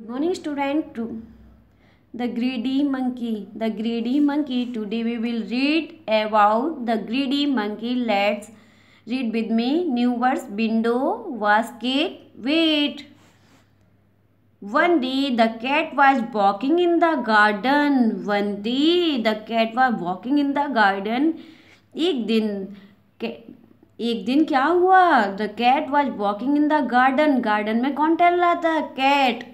Good morning student 2 The greedy monkey The greedy monkey today we will read about the greedy monkey let's read with me new words window basket wait One day the cat was walking in the garden One day the cat was walking in the garden एक दिन एक दिन क्या हुआ the cat was walking in the garden garden में कौन टहल रहा था कैट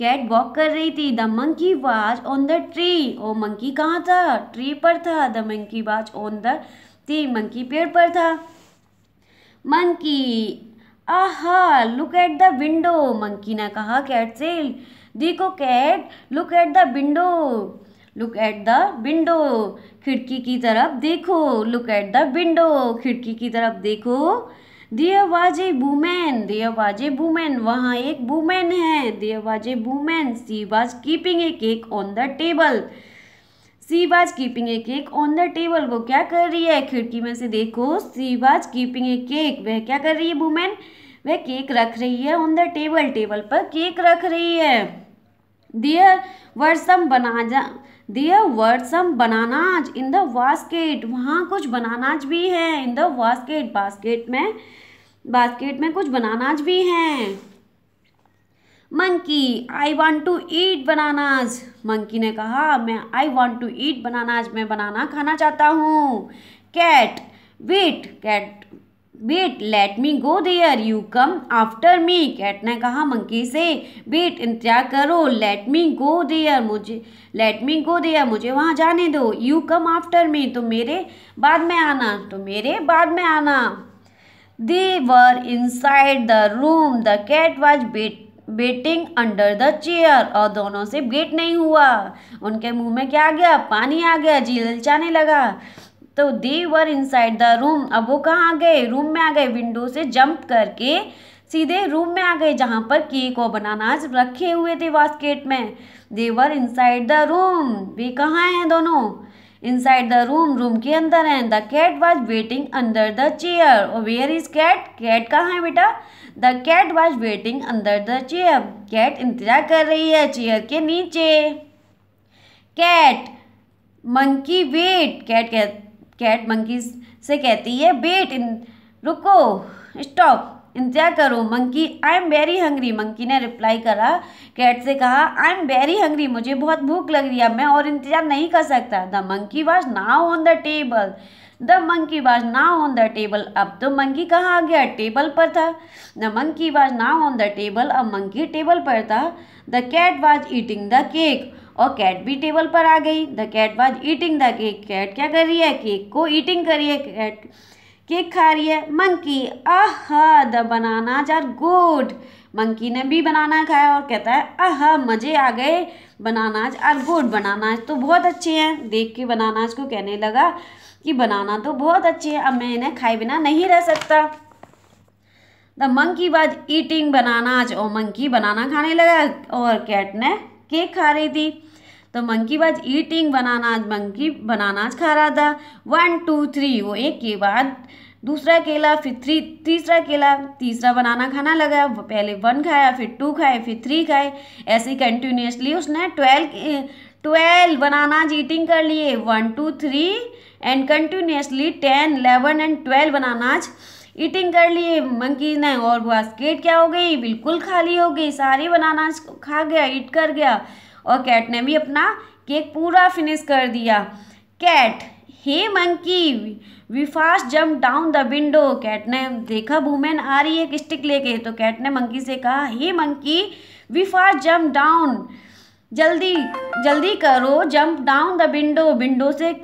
कैट वॉक कर रही थी the monkey was on the tree ओ मंकी कहाँ था ट्री पर था the monkey was on the tree monkey पेड़ पर था मंकी आहा look at the window monkey ने कहा कैट से देखो cat look at the window look at the window खिड़की की तरफ देखो लुक एट द विंडो खिड़की की तरफ देखो there was a woman there was a woman वहाँ एक वूमेन है there was a woman she was keeping a cake on the table she was keeping a cake on the table वो क्या कर रही है खिड़की में से देखो she was keeping a cake वह क्या कर रही है वुमेन वह केक रख रही है ऑन द टेबल टेबल पर केक रख रही है there were some bananas there were some bananas in the basket वहाँ कुछ बनानाज भी है इन द बास्केट बास्केट में बास्केट में कुछ बनानाज भी हैं monkey I want to eat bananas monkey ने कहा मैं I want to eat bananas मैं बनाना खाना चाहता हूँ cat wait cat wait let me go there you come after me cat ने कहा मंकी से वेट इंतजार करो लेट मी गो देयर मुझे लेट मी गो देयर मुझे वहाँ जाने दो यू कम आफ्टर मी तो मेरे बाद में आना तो मेरे बाद में आना they were inside the room the cat was wait waiting under the chair और दोनों से बेट नहीं हुआ उनके मुंह में क्या आ गया पानी आ गया जी ललचाने लगा तो they were inside the room अब वो कहाँ आ गए रूम में आ गए विंडो से जंप करके सीधे रूम में आ गए जहाँ पर केक और बनानाज रखे हुए थे बास्केट में they were inside the room वे कहाँ हैं दोनों inside the room room के अंदर हैं the cat was waiting under the chair और वेयर इज कैट कैट कहाँ है बेटा the cat was waiting under the chair cat इंतजार कर रही है चेयर के नीचे कैट मंकी वेट कैट कहते कैट मंकी से कहती है बेट इन रुको स्टॉप इंतजार करो monkey I am very hungry monkey ने रिप्लाई करा कैट से कहा आई एम वेरी हंग्री मुझे बहुत भूख लग रही है मैं और इंतजार नहीं कर सकता the monkey was now on the table the monkey was now on the table अब तो मंकी कहाँ आ गया टेबल पर था the monkey was now on the table अब मंकी टेबल पर था the cat was eating the cake और कैट भी टेबल पर आ गई the cat was eating the cake cat क्या कर रही है केक को ईटिंग कर रही है कैट केक खा रही है monkey ah the bananas are good monkey ने भी बनाना खाया और कहता है आह मज़े आ गए बनानाज और गुड बनानाज तो बहुत अच्छे हैं देख के बनानाज को कहने लगा कि बनाना तो बहुत अच्छे हैं अब मैं इन्हें खाए बिना नहीं रह सकता the monkey was eating bananas और मंकी बनाना खाने लगा और कैट ने केक खा रही थी तो monkey was eating bananas monkey bananas खा रहा था वन टू थ्री वो एक के बाद दूसरा केला फिर थ्री तीसरा केला तीसरा बनाना खाना लगा पहले वन खाया फिर टू खाए फिर थ्री खाए ऐसे कंटिन्यूसली उसने ट्वेल्व ट्वेल्व बनाना ईटिंग कर लिए one two three and continuously ten eleven and twelve bananas eating कर लिए मंकी ने और बास्केट क्या हो गई बिल्कुल खाली हो गई सारी बनाना खा गया ईट कर गया और कैट ने भी अपना केक पूरा फिनिश कर दिया cat hey monkey be fast jump down the window cat ने देखा वूमेन आ रही है एक स्टिक लेके तो कैट ने मंकी से कहा hey monkey be fast jump down जल्दी जल्दी करो jump down the window window से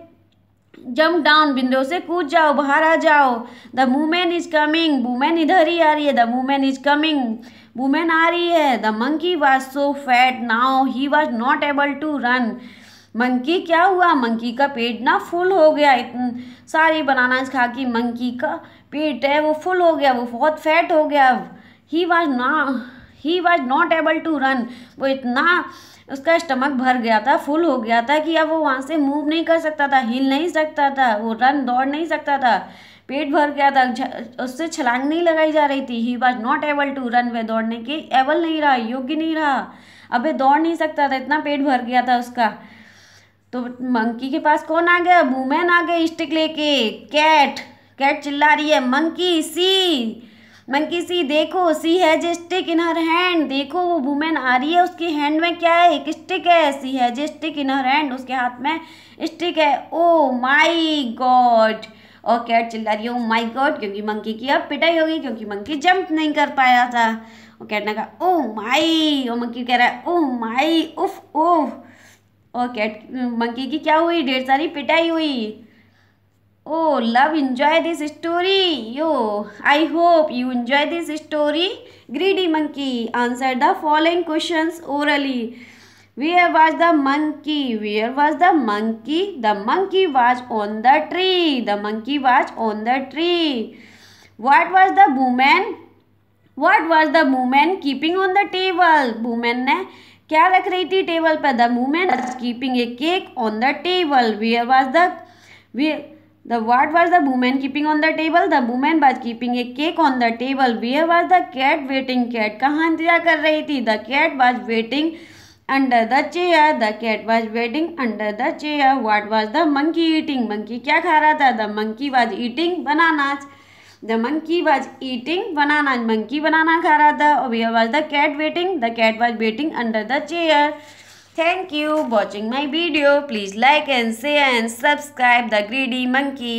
जंप डाउन विंडो से कूद जाओ बाहर आ जाओ the woman is coming woman इधर ही आ रही है the woman is coming woman आ रही है the monkey was so fat now he was not able to run monkey क्या हुआ मंकी का पेट ना फुल हो गया सारे बनानाज खा के मंकी का पेट है वो फुल हो गया वो बहुत फैट हो गया ही वॉज ना he was not able to run वो इतना उसका स्टमक भर गया था फुल हो गया था कि अब वो वहाँ से मूव नहीं कर सकता था हिल नहीं सकता था वो रन दौड़ नहीं सकता था पेट भर गया था उससे छलांग नहीं लगाई जा रही थी he was not able to run वे दौड़ने के एबल नहीं रहा योग्य नहीं रहा अब वे दौड़ नहीं सकता था इतना पेट भर गया था उसका तो मंकी के पास कौन आ गया वूमेन आ गए स्टिक लेके कैट कैट चिल्ला रही है मंकी सी मंकी सी देखो she has stick in her hand देखो वो वूमेन आ रही है उसके हैंड में क्या है एक स्टिक है she has stick in her hand उसके हाथ में स्टिक है ओ माई गॉड और कैट चिल्ला रही है ओ माई गॉड क्योंकि मंकी की अब पिटाई होगी क्योंकि मंकी जंप नहीं कर पाया था और कैट ने कहा ओ माई और मंकी कह रहा है ओ माई उफ उफ और कैट मंकी की क्या हुई ढेर सारी पिटाई हुई oh love enjoy this story yo I hope you enjoy this story greedy monkey answer the following question orally where was the monkey where was the monkey the monkey was on the tree the monkey was on the tree what was the woman what was the woman keeping on the table woman ने क्या रख रही थी table पर the woman keeping a cake on the table where was there the what was the woman keeping on the table the woman was keeping a cake on the table where was the cat waiting cat कहाँ इंतजार कर रही थी the cat was waiting under the chair the cat was waiting under the chair what was the monkey eating monkey क्या खा रहा था the monkey was eating bananas the monkey was eating banana monkey banana खा रहा था और where was the cat waiting the cat was waiting under the chair thank you watching my video please like and share and subscribe the greedy monkey